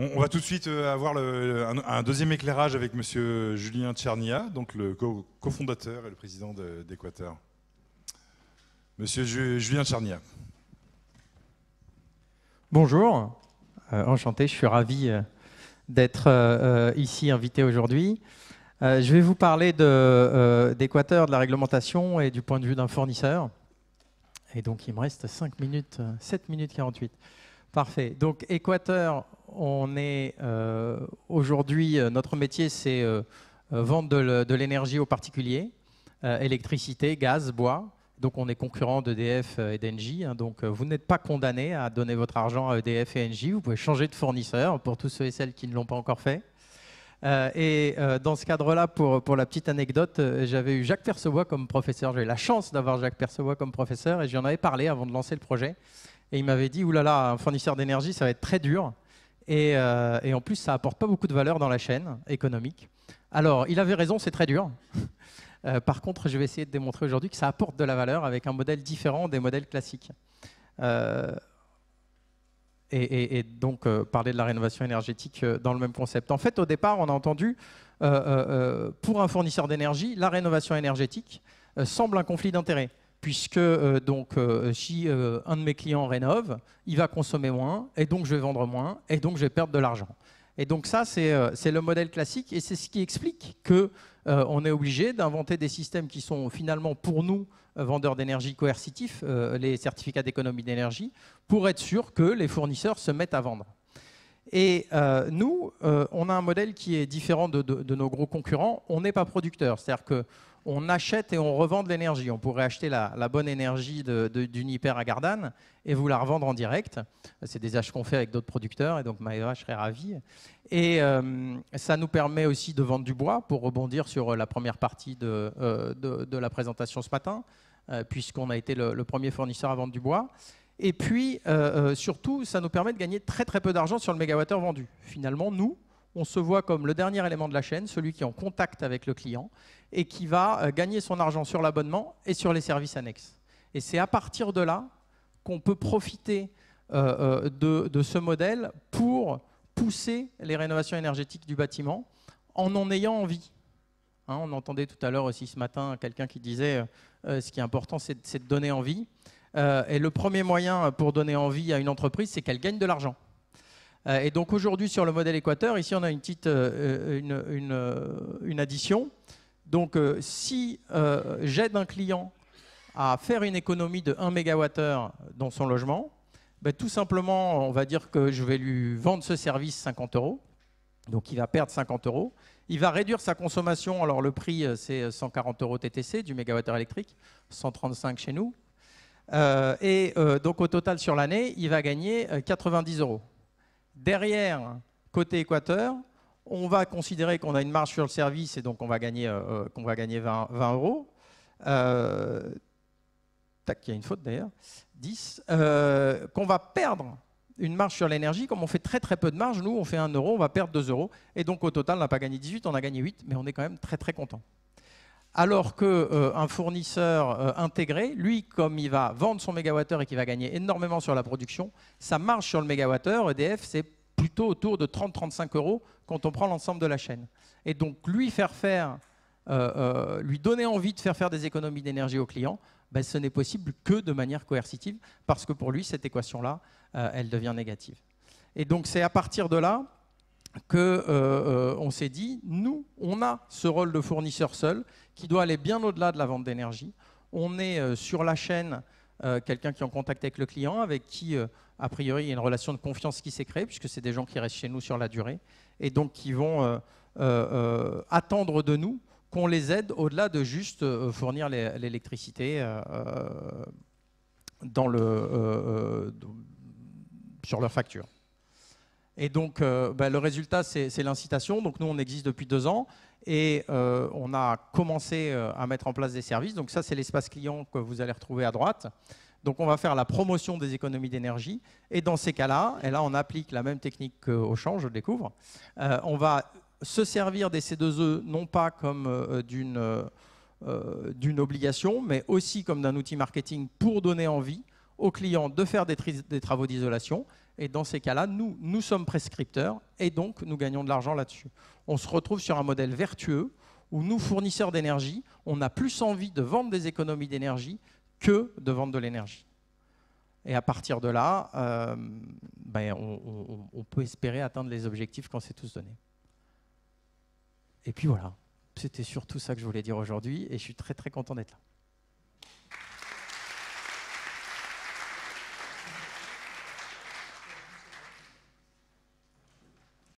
On, va tout de suite euh, avoir un, deuxième éclairage avec Monsieur Julien Tchernia, donc le cofondateur et le président d'Équateur. Monsieur Julien Tchernia. Bonjour, euh, enchanté, je suis ravi euh, d'être ici invité aujourd'hui. je vais vous parler d'Équateur, de, la réglementation et du point de vue d'un fournisseur. Et donc il me reste 5 minutes, 7 minutes 48. Parfait. Donc Équateur, on est euh, aujourd'hui, euh, notre métier, c'est euh, vendre de l'énergie aux particuliers, électricité, gaz, bois. Donc on est concurrent d'EDF et d'Engie. Hein. donc vous n'êtes pas condamné à donner votre argent à EDF et Engie. Vous pouvez changer de fournisseur pour tous ceux et celles qui ne l'ont pas encore fait. et dans ce cadre-là, pour, la petite anecdote, j'avais eu Jacques Percevois comme professeur. J'ai la chance d'avoir Jacques Percevois comme professeur et j'en avais parlé avant de lancer le projet. Et il m'avait dit, oulala, un fournisseur d'énergie, ça va être très dur. Euh, et, en plus, ça apporte pas beaucoup de valeur dans la chaîne économique. Alors, il avait raison, c'est très dur. Euh, par contre, je vais essayer de démontrer aujourd'hui que ça apporte de la valeur avec un modèle différent des modèles classiques. Euh, et, donc, parler de la rénovation énergétique dans le même concept. En fait, au départ, on a entendu, pour un fournisseur d'énergie, la rénovation énergétique semble un conflit d'intérêts puisque euh, donc euh, si euh, un de mes clients rénove, il va consommer moins, et donc je vais vendre moins, et donc je vais perdre de l'argent. Et donc ça, c'est le modèle classique, et c'est ce qui explique que on est obligé d'inventer des systèmes qui sont finalement pour nous vendeurs d'énergie coercitifs, les certificats d'économie d'énergie, pour être sûr que les fournisseurs se mettent à vendre. Et nous, on a un modèle qui est différent de, de nos gros concurrents. On n'est pas producteur, c'est-à-dire que on achète et on revend de l'énergie. On pourrait acheter la, bonne énergie d'une hyper à Gardanne et vous la revendre en direct. C'est des achats qu'on fait avec d'autres producteurs et donc Maeva serait ravie. Et euh, ça nous permet aussi de vendre du bois pour rebondir sur euh, la première partie euh, de, la présentation ce matin, puisqu'on a été le, le, premier fournisseur à vendre du bois. Et puis, surtout, ça nous permet de gagner très très peu d'argent sur le mégawattheure vendu. Finalement, nous, on se voit comme le dernier élément de la chaîne, celui qui est en contact avec le client et qui va euh, gagner son argent sur l'abonnement et sur les services annexes. Et c'est à partir de là qu'on peut profiter euh, euh, de, ce modèle pour pousser les rénovations énergétiques du bâtiment en en ayant envie. Hein, on entendait tout à l'heure aussi ce matin quelqu'un qui disait ce qui est important, c'est de donner envie. et le premier moyen pour donner envie à une entreprise, c'est qu'elle gagne de l'argent. Euh, et donc aujourd'hui, sur le modèle équateur, ici, on a une petite euh, euh, addition. Donc, si j'aide un client à faire une économie de 1 MWh dans son logement, ben, tout simplement, on va dire que je vais lui vendre ce service 50 euros. Donc, il va perdre 50 euros. Il va réduire sa consommation. Alors, le prix, c'est 140 euros TTC du mégawattheure électrique, 135 chez nous. et donc, au total, sur l'année, il va gagner 90 euros. Derrière, côté équateur, on va considérer qu'on a une marge sur le service et donc on va gagner, euh, euh, qu'on va gagner 20, euros. Euh, tac, il y a une faute d'ailleurs, 10. qu'on va perdre une marge sur l'énergie, comme on fait très très peu de marge, nous on fait 1 euro, on va perdre 2 euros. Et donc au total, on n'a pas gagné 18, on a gagné 8, mais on est quand même très très content alors qu'un euh, fournisseur euh, intégré, lui, comme il va vendre son mégawattheure et qu'il va gagner énormément sur la production, ça marche sur le mégawattheure, EDF, c'est plutôt autour de 30-35 euros quand on prend l'ensemble de la chaîne. Et donc, lui faire faire, euh, lui donner envie de faire faire des économies d'énergie aux clients, ben, ce n'est possible que de manière coercitive, parce que pour lui, cette équation-là, elle devient négative. Et donc, c'est à partir de là que euh, euh, on s'est dit, nous, on a ce rôle de fournisseur seul qui doit aller bien au-delà de la vente d'énergie. On est euh, sur la chaîne quelqu'un qui est en contact avec le client, avec qui, a priori, il y a une relation de confiance qui s'est créée, puisque c'est des gens qui restent chez nous sur la durée, et donc qui vont attendre de nous qu'on les aide au-delà de juste fournir l'électricité sur leur facture. Et donc, euh, bah, le résultat, c'est l'incitation. Donc, nous, on existe depuis deux ans et euh, on a commencé euh, à mettre en place des services. Donc, ça, c'est l'espace client que vous allez retrouver à droite. Donc, on va faire la promotion des économies d'énergie. Et dans ces cas-là, et là, on applique la même technique qu'au champ, je le découvre, on va se servir des C2E non pas comme d'une obligation, mais aussi comme d'un outil marketing pour donner envie aux clients de faire des, travaux d'isolation. Et dans ces cas-là, nous, nous sommes prescripteurs et donc nous gagnons de l'argent là-dessus. On se retrouve sur un modèle vertueux où nous, fournisseurs d'énergie, on a plus envie de vendre des économies d'énergie que de vendre de l'énergie. Et à partir de là, euh, ben, on, on, peut espérer atteindre les objectifs qu'on s'est tous donnés. Et puis voilà, c'était surtout ça que je voulais dire aujourd'hui et je suis très très content d'être là.